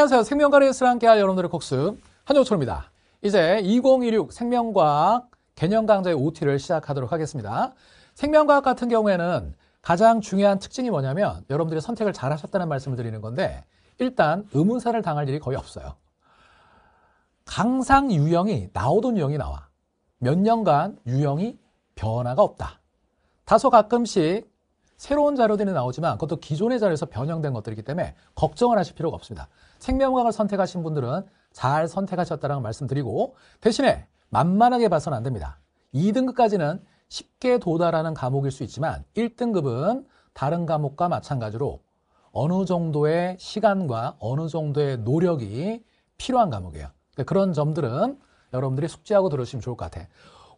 안녕하세요. 생명과리우스 함께할 여러분들의 복습 한효철입니다. 이제 2016 생명과학 개념 강좌의 OT를 시작하도록 하겠습니다. 생명과학 같은 경우에는 가장 중요한 특징이 뭐냐면 여러분들이 선택을 잘 하셨다는 말씀을 드리는 건데 일단 의문사를 당할 일이 거의 없어요. 강상 유형이 나오던 유형이 나와. 몇 년간 유형이 변화가 없다. 다소 가끔씩 새로운 자료들이 나오지만 그것도 기존의 자료에서 변형된 것들이기 때문에 걱정을 하실 필요가 없습니다. 생명과학을 선택하신 분들은 잘 선택하셨다라고 말씀드리고 대신에 만만하게 봐서는 안 됩니다. 2등급까지는 쉽게 도달하는 과목일 수 있지만 1등급은 다른 과목과 마찬가지로 어느 정도의 시간과 어느 정도의 노력이 필요한 과목이에요. 그런 점들은 여러분들이 숙지하고 들으시면 좋을 것 같아요.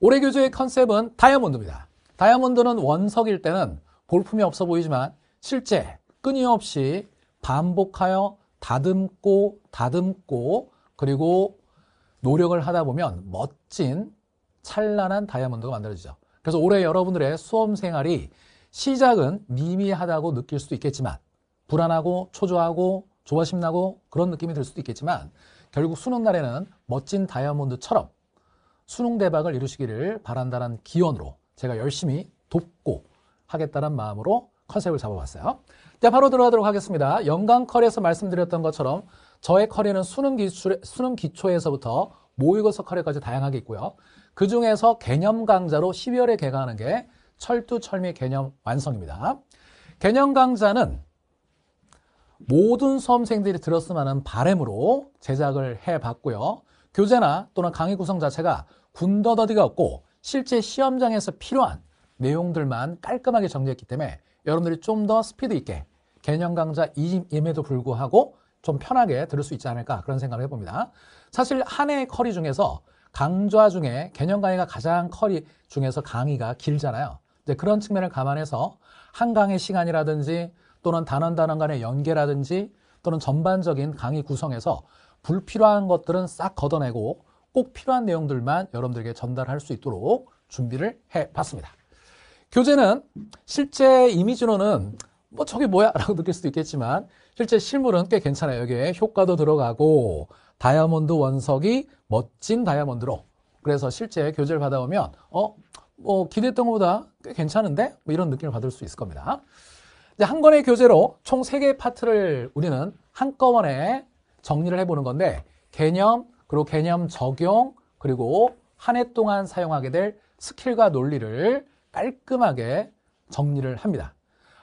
올해 교재의 컨셉은 다이아몬드입니다. 다이아몬드는 원석일 때는 볼품이 없어 보이지만 실제 끊임없이 반복하여 다듬고 다듬고 그리고 노력을 하다 보면 멋진 찬란한 다이아몬드가 만들어지죠. 그래서 올해 여러분들의 수험 생활이 시작은 미미하다고 느낄 수도 있겠지만 불안하고 초조하고 조바심 나고 그런 느낌이 들 수도 있겠지만 결국 수능 날에는 멋진 다이아몬드처럼 수능 대박을 이루시기를 바란다는 기원으로 제가 열심히 돕고 하겠다는 마음으로 컨셉을 잡아봤어요. 자, 바로 들어가도록 하겠습니다. 연간 커리에서 말씀드렸던 것처럼 저의 커리는 수능, 기초, 수능 기초에서부터 모의고사 커리까지 다양하게 있고요. 그 중에서 개념 강좌로 12월에 개강하는 게 철두철미 개념 완성입니다. 개념 강좌는 모든 수험생들이 들었으면 하는 바램으로 제작을 해봤고요. 교재나 또는 강의 구성 자체가 군더더디가 없고 실제 시험장에서 필요한 내용들만 깔끔하게 정리했기 때문에 여러분들이 좀 더 스피드 있게 개념 강좌임에도 불구하고 좀 편하게 들을 수 있지 않을까 그런 생각을 해봅니다. 사실 한 해의 커리 중에서 강좌 중에 개념 강의가 가장 커리 중에서 강의가 길잖아요. 이제 그런 측면을 감안해서 한 강의 시간이라든지 또는 단원 단원 간의 연계라든지 또는 전반적인 강의 구성에서 불필요한 것들은 싹 걷어내고 꼭 필요한 내용들만 여러분들에게 전달할 수 있도록 준비를 해봤습니다. 교재는 실제 이미지로는 뭐 저게 뭐야? 라고 느낄 수도 있겠지만 실제 실물은 꽤 괜찮아요. 여기에 효과도 들어가고 다이아몬드 원석이 멋진 다이아몬드로 그래서 실제 교재를 받아오면 어? 뭐 기대했던 것보다 꽤 괜찮은데? 뭐 이런 느낌을 받을 수 있을 겁니다. 이제 한 권의 교재로 총 3개의 파트를 우리는 한꺼번에 정리를 해보는 건데 개념, 그리고 개념 적용, 그리고 한 해 동안 사용하게 될 스킬과 논리를 깔끔하게 정리를 합니다.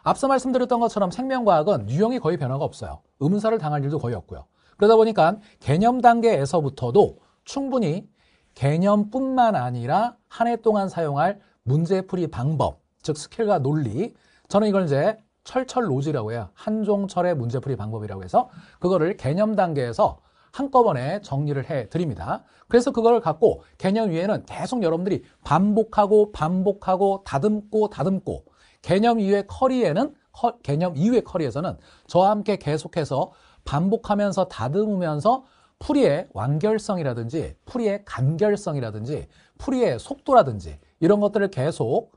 앞서 말씀드렸던 것처럼 생명과학은 유형이 거의 변화가 없어요. 음사를 당할 일도 거의 없고요. 그러다 보니까 개념 단계에서부터도 충분히 개념뿐만 아니라 한 해 동안 사용할 문제풀이 방법, 즉 스킬과 논리, 저는 이걸 이제 철철로지라고 해요. 한종철의 문제풀이 방법이라고 해서 그거를 개념 단계에서 한꺼번에 정리를 해 드립니다. 그래서 그걸 갖고 개념 위에는 계속 여러분들이 반복하고 반복하고 다듬고 다듬고 개념 이외 커리에는 커, 개념 이외 커리에서는 저와 함께 계속해서 반복하면서 다듬으면서 풀이의 완결성이라든지 풀이의 간결성이라든지 풀이의 속도라든지 이런 것들을 계속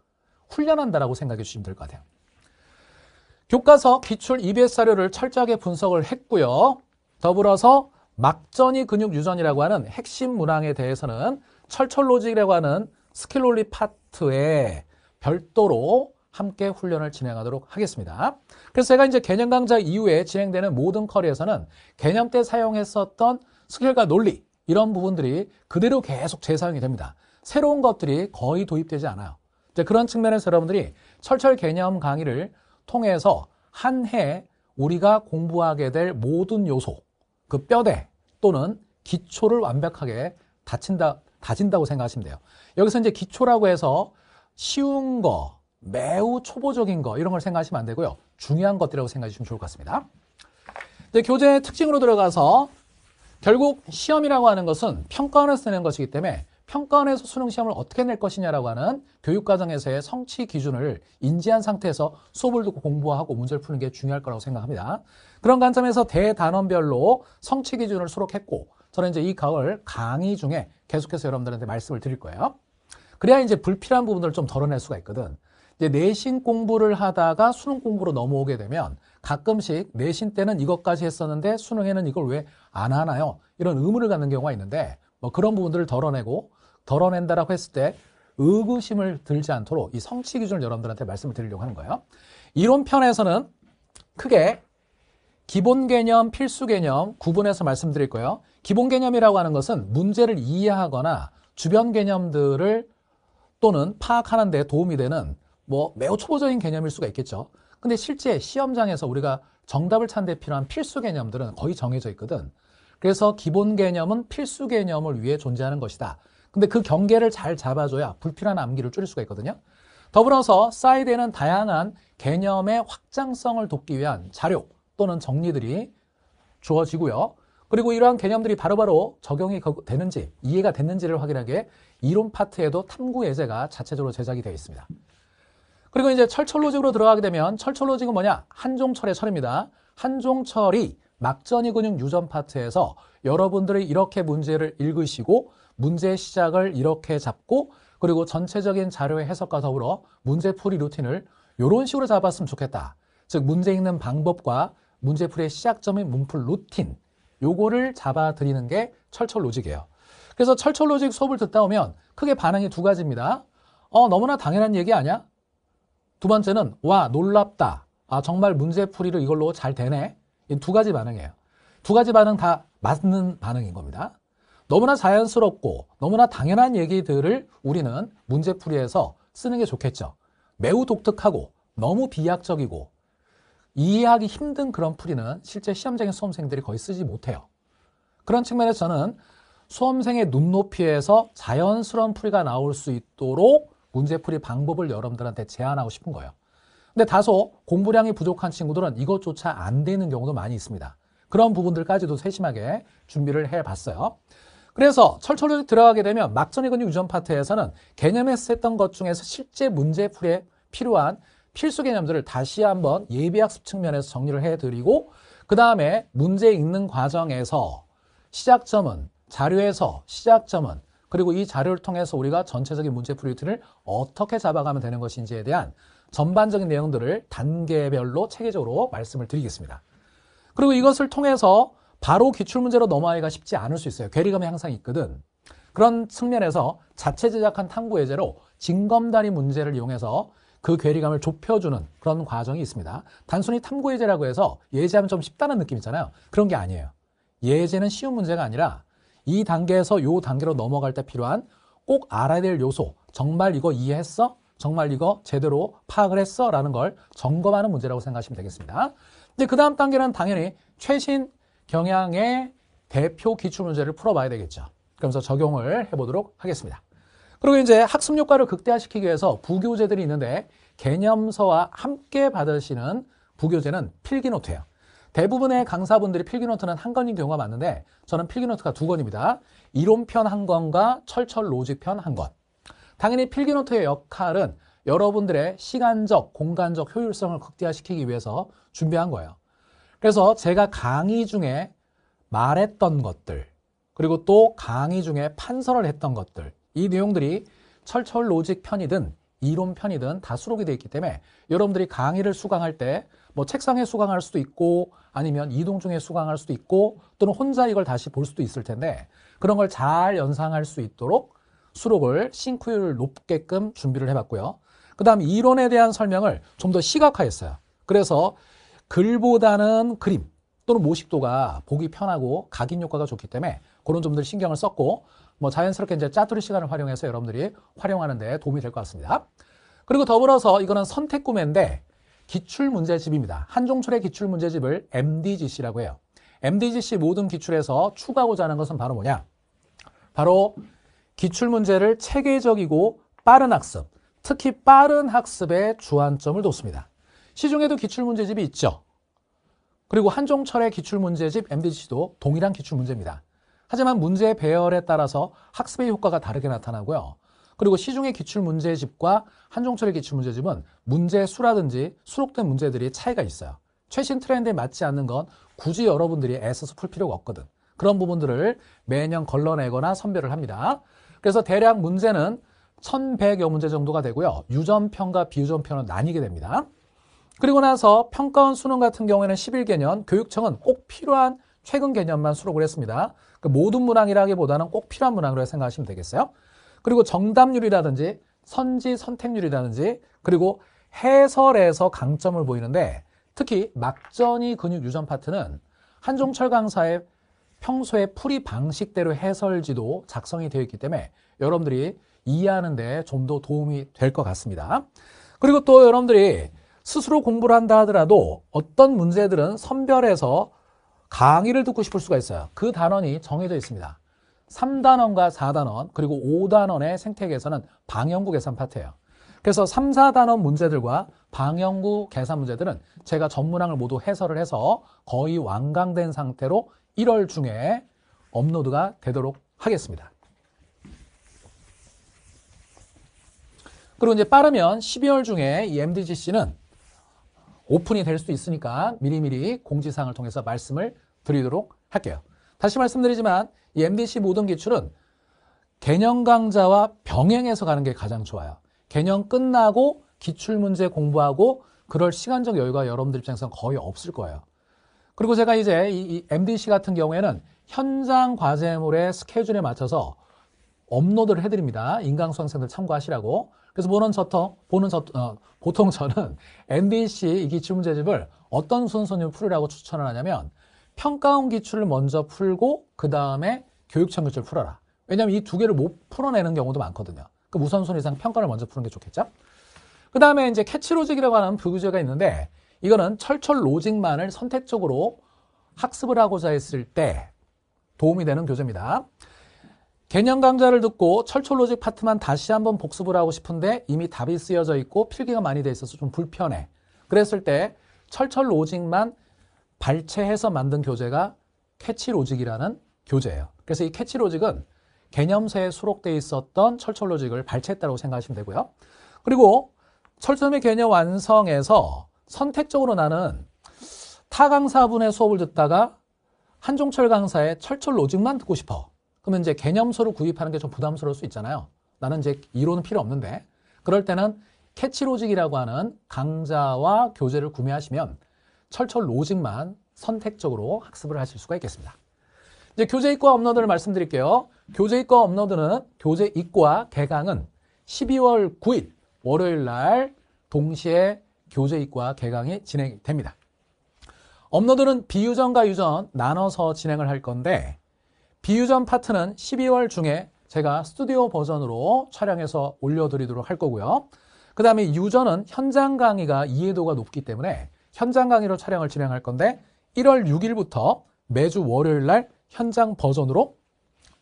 훈련한다라고 생각해 주시면 될 것 같아요. 교과서 기출 EBS 사료를 철저하게 분석을 했고요. 더불어서 막전이 근육 유전이라고 하는 핵심 문항에 대해서는 철철로직이라고 하는 스킬롤리 파트에 별도로 함께 훈련을 진행하도록 하겠습니다. 그래서 제가 이제 개념 강좌 이후에 진행되는 모든 커리에서는 개념 때 사용했었던 스킬과 논리 이런 부분들이 그대로 계속 재사용이 됩니다. 새로운 것들이 거의 도입되지 않아요. 이제 그런 측면에서 여러분들이 철철 개념 강의를 통해서 한 해 우리가 공부하게 될 모든 요소, 그 뼈대 또는 기초를 완벽하게 다친다, 다진다고 생각하시면 돼요. 여기서 이제 기초라고 해서 쉬운 거, 매우 초보적인 거 이런 걸 생각하시면 안 되고요. 중요한 것들이라고 생각해 주시면 좋을 것 같습니다. 이 네, 교재의 특징으로 들어가서 결국 시험이라고 하는 것은 평가원에서 쓰는 것이기 때문에 평가원에서 수능 시험을 어떻게 낼 것이냐라고 하는 교육과정에서의 성취 기준을 인지한 상태에서 수업을 듣고 공부하고 문제를 푸는 게 중요할 거라고 생각합니다. 그런 관점에서 대단원별로 성취 기준을 수록했고 저는 이제 이 가을 강의 중에 계속해서 여러분들한테 말씀을 드릴 거예요. 그래야 이제 불필요한 부분들을 좀 덜어낼 수가 있거든. 내신 공부를 하다가 수능 공부로 넘어오게 되면 가끔씩 내신 때는 이것까지 했었는데 수능에는 이걸 왜 안 하나요? 이런 의문을 갖는 경우가 있는데 뭐 그런 부분들을 덜어내고 덜어낸다라고 했을 때 의구심을 들지 않도록 이 성취 기준을 여러분들한테 말씀을 드리려고 하는 거예요. 이론 편에서는 크게 기본 개념, 필수 개념 구분해서 말씀드릴 거예요. 기본 개념이라고 하는 것은 문제를 이해하거나 주변 개념들을 또는 파악하는 데 도움이 되는 뭐 매우 초보적인 개념일 수가 있겠죠. 근데 실제 시험장에서 우리가 정답을 찾는 데 필요한 필수 개념들은 거의 정해져 있거든. 그래서 기본 개념은 필수 개념을 위해 존재하는 것이다. 근데 그 경계를 잘 잡아줘야 불필요한 암기를 줄일 수가 있거든요. 더불어서 사이드에는 다양한 개념의 확장성을 돕기 위한 자료 또는 정리들이 주어지고요. 그리고 이러한 개념들이 바로바로 적용이 되는지 이해가 됐는지를 확인하게 이론 파트에도 탐구 예제가 자체적으로 제작이 되어 있습니다. 그리고 이제 철철로직으로 들어가게 되면 철철로직은 뭐냐? 한종철의 철입니다. 한종철이 막전이 근육 유전 파트에서 여러분들이 이렇게 문제를 읽으시고 문제의 시작을 이렇게 잡고 그리고 전체적인 자료의 해석과 더불어 문제풀이 루틴을 이런 식으로 잡았으면 좋겠다. 즉 문제 읽는 방법과 문제풀의 시작점인 문풀 루틴 요거를 잡아드리는 게 철철로직이에요. 그래서 철철로직 수업을 듣다 오면 크게 반응이 두 가지입니다. 어 너무나 당연한 얘기 아니야? 두 번째는 와 놀랍다. 아 정말 문제풀이를 이걸로 잘 되네. 이 두 가지 반응이에요. 두 가지 반응 다 맞는 반응인 겁니다. 너무나 자연스럽고 너무나 당연한 얘기들을 우리는 문제풀이에서 쓰는 게 좋겠죠. 매우 독특하고 너무 비약적이고 이해하기 힘든 그런 풀이는 실제 시험장의 수험생들이 거의 쓰지 못해요. 그런 측면에서 저는 수험생의 눈높이에서 자연스러운 풀이가 나올 수 있도록 문제풀이 방법을 여러분들한테 제안하고 싶은 거예요. 근데 다소 공부량이 부족한 친구들은 이것조차 안 되는 경우도 많이 있습니다. 그런 부분들까지도 세심하게 준비를 해봤어요. 그래서 철철 들어가게 되면 막전의 근육 유전 파트에서는 개념 에서했던것 중에서 실제 문제풀이에 필요한 필수 개념들을 다시 한번 예비학습 측면에서 정리를 해드리고 그 다음에 문제 읽는 과정에서 시작점은 자료에서 시작점은 그리고 이 자료를 통해서 우리가 전체적인 문제 풀이트를 어떻게 잡아가면 되는 것인지에 대한 전반적인 내용들을 단계별로 체계적으로 말씀을 드리겠습니다. 그리고 이것을 통해서 바로 기출문제로 넘어가기가 쉽지 않을 수 있어요. 괴리감이 항상 있거든. 그런 측면에서 자체 제작한 탐구 예제로 징검다리 문제를 이용해서 그 괴리감을 좁혀주는 그런 과정이 있습니다. 단순히 탐구 예제라고 해서 예제하면 좀 쉽다는 느낌 있잖아요. 그런 게 아니에요. 예제는 쉬운 문제가 아니라 이 단계에서 요 단계로 넘어갈 때 필요한 꼭 알아야 될 요소 정말 이거 이해했어? 정말 이거 제대로 파악을 했어? 라는 걸 점검하는 문제라고 생각하시면 되겠습니다. 이제 그 다음 단계는 당연히 최신 경향의 대표 기출문제를 풀어봐야 되겠죠. 그러면서 적용을 해보도록 하겠습니다. 그리고 이제 학습 효과를 극대화시키기 위해서 부교재들이 있는데 개념서와 함께 받으시는 부교재는 필기노트예요. 대부분의 강사분들이 필기노트는 한 권인 경우가 많은데 저는 필기노트가 두 권입니다. 이론편 한 권과 철철 로직편 한 권. 당연히 필기노트의 역할은 여러분들의 시간적, 공간적 효율성을 극대화시키기 위해서 준비한 거예요. 그래서 제가 강의 중에 말했던 것들, 그리고 또 강의 중에 판서를 했던 것들, 이 내용들이 철철 로직 편이든 이론 편이든 다 수록이 되어 있기 때문에 여러분들이 강의를 수강할 때뭐 책상에 수강할 수도 있고 아니면 이동 중에 수강할 수도 있고 또는 혼자 이걸 다시 볼 수도 있을 텐데 그런 걸 잘 연상할 수 있도록 수록을 싱크율 높게끔 준비를 해봤고요. 그 다음 이론에 대한 설명을 좀 더 시각화했어요. 그래서 글보다는 그림 또는 모식도가 보기 편하고 각인 효과가 좋기 때문에 그런 점들 신경을 썼고 뭐 자연스럽게 이제 짜투리 시간을 활용해서 여러분들이 활용하는 데 도움이 될 것 같습니다. 그리고 더불어서 이거는 선택 구매인데 기출문제집입니다. 한종철의 기출문제집을 MDGC라고 해요. MDGC 모든 기출에서 추가하고자 하는 것은 바로 뭐냐? 바로 기출문제를 체계적이고 빠른 학습, 특히 빠른 학습에 주안점을 뒀습니다. 시중에도 기출문제집이 있죠. 그리고 한종철의 기출문제집 MDGC도 동일한 기출문제입니다. 하지만 문제 배열에 따라서 학습의 효과가 다르게 나타나고요. 그리고 시중의 기출 문제집과 한종철의 기출 문제집은 문제 수라든지 수록된 문제들이 차이가 있어요. 최신 트렌드에 맞지 않는 건 굳이 여러분들이 애써서 풀 필요가 없거든. 그런 부분들을 매년 걸러내거나 선별을 합니다. 그래서 대략 문제는 1100여 문제 정도가 되고요. 유전편과 비유전편은 나뉘게 됩니다. 그리고 나서 평가원 수능 같은 경우에는 11개년, 교육청은 꼭 필요한 최근 개념만 수록을 했습니다. 그 모든 문항이라기보다는 꼭 필요한 문항으로 생각하시면 되겠어요. 그리고 정답률이라든지 선지 선택률이라든지 그리고 해설에서 강점을 보이는데 특히 막전이 근육 유전 파트는 한종철 강사의 평소에 풀이 방식대로 해설지도 작성이 되어 있기 때문에 여러분들이 이해하는 데 좀 더 도움이 될 것 같습니다. 그리고 또 여러분들이 스스로 공부를 한다 하더라도 어떤 문제들은 선별해서 강의를 듣고 싶을 수가 있어요. 그 단원이 정해져 있습니다. 3단원과 4단원 그리고 5단원의 생태계에서는 방영구 계산 파트예요. 그래서 3, 4단원 문제들과 방영구 계산 문제들은 제가 전문항을 모두 해설을 해서 거의 완강된 상태로 1월 중에 업로드가 되도록 하겠습니다. 그리고 이제 빠르면 12월 중에 이 MDGC는 오픈이 될 수 있으니까 미리미리 공지사항을 통해서 말씀을 드리도록 할게요. 다시 말씀드리지만 이 MDC 모든 기출은 개념 강좌와 병행해서 가는 게 가장 좋아요. 개념 끝나고 기출 문제 공부하고 그럴 시간적 여유가 여러분들 입장에서 거의 없을 거예요. 그리고 제가 이제 이 MDC 같은 경우에는 현장 과제물의 스케줄에 맞춰서 업로드를 해드립니다. 인강 수강생들 참고하시라고. 그래서 보는 저터, 보는 저, 어, 보통 저는 MDC 이 기출 문제집을 어떤 순서로 풀으라고 추천을 하냐면 평가원 기출을 먼저 풀고 그 다음에 교육청 기출을 풀어라. 왜냐하면 이 두 개를 못 풀어내는 경우도 많거든요. 그 우선순위상 평가를 먼저 푸는 게 좋겠죠. 그 다음에 이제 캐치로직이라고 하는 부교재가 있는데 이거는 철철 로직만을 선택적으로 학습을 하고자 했을 때 도움이 되는 교재입니다. 개념 강좌를 듣고 철철 로직 파트만 다시 한번 복습을 하고 싶은데 이미 답이 쓰여져 있고 필기가 많이 돼 있어서 좀 불편해. 그랬을 때 철철 로직만 발췌해서 만든 교재가 캐치로직이라는 교재예요. 그래서 이 캐치로직은 개념서에 수록되어 있었던 철철로직을 발췌했다고 생각하시면 되고요. 그리고 철점의 개념 완성에서 선택적으로 나는 타 강사분의 수업을 듣다가 한종철 강사의 철철로직만 듣고 싶어. 그러면 이제 개념서를 구입하는 게 좀 부담스러울 수 있잖아요. 나는 이제 이론은 필요 없는데 그럴 때는 캐치로직이라고 하는 강좌와 교재를 구매하시면 철철 로직만 선택적으로 학습을 하실 수가 있겠습니다. 이제 교재입과 업로드를 말씀드릴게요. 교재입과 업로드는 교재입과 개강은 12월 9일 월요일 날 동시에 교재입과 개강이 진행됩니다. 업로드는 비유전과 유전 나눠서 진행을 할 건데 비유전 파트는 12월 중에 제가 스튜디오 버전으로 촬영해서 올려드리도록 할 거고요. 그 다음에 유전은 현장 강의가 이해도가 높기 때문에 현장 강의로 촬영을 진행할 건데 1월 6일부터 매주 월요일 날 현장 버전으로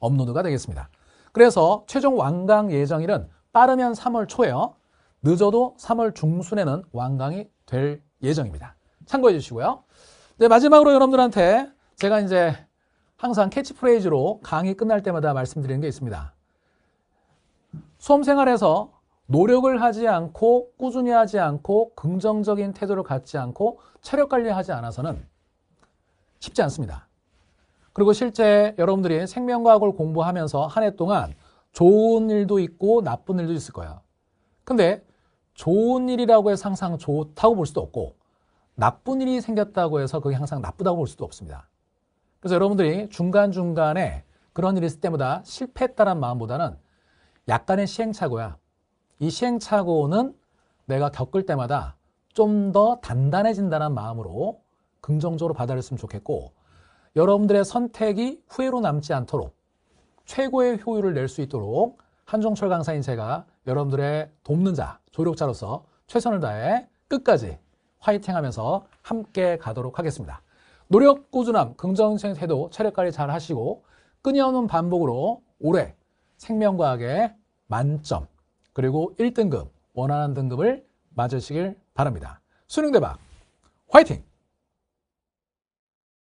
업로드가 되겠습니다. 그래서 최종 완강 예정일은 빠르면 3월 초에요. 늦어도 3월 중순에는 완강이 될 예정입니다. 참고해 주시고요. 네, 마지막으로 여러분들한테 제가 이제 항상 캐치프레이즈로 강의 끝날 때마다 말씀드리는 게 있습니다. 수험생활에서 노력을 하지 않고 꾸준히 하지 않고 긍정적인 태도를 갖지 않고 체력 관리하지 않아서는 쉽지 않습니다. 그리고 실제 여러분들이 생명과학을 공부하면서 한 해 동안 좋은 일도 있고 나쁜 일도 있을 거예요 근데 좋은 일이라고 해서 항상 좋다고 볼 수도 없고 나쁜 일이 생겼다고 해서 그게 항상 나쁘다고 볼 수도 없습니다. 그래서 여러분들이 중간중간에 그런 일이 있을 때마다 실패했다는 마음보다는 약간의 시행착오야. 이 시행착오는 내가 겪을 때마다 좀 더 단단해진다는 마음으로 긍정적으로 받아들였으면 좋겠고 여러분들의 선택이 후회로 남지 않도록 최고의 효율을 낼 수 있도록 한종철 강사인 제가 여러분들의 돕는 자, 조력자로서 최선을 다해 끝까지 화이팅 하면서 함께 가도록 하겠습니다. 노력 꾸준함, 긍정적 태도, 체력관리 잘 하시고 끊임없는 반복으로 올해 생명과학의 만점 그리고 1등급 원하는 등급을 맞으시길 바랍니다. 수능 대박 화이팅!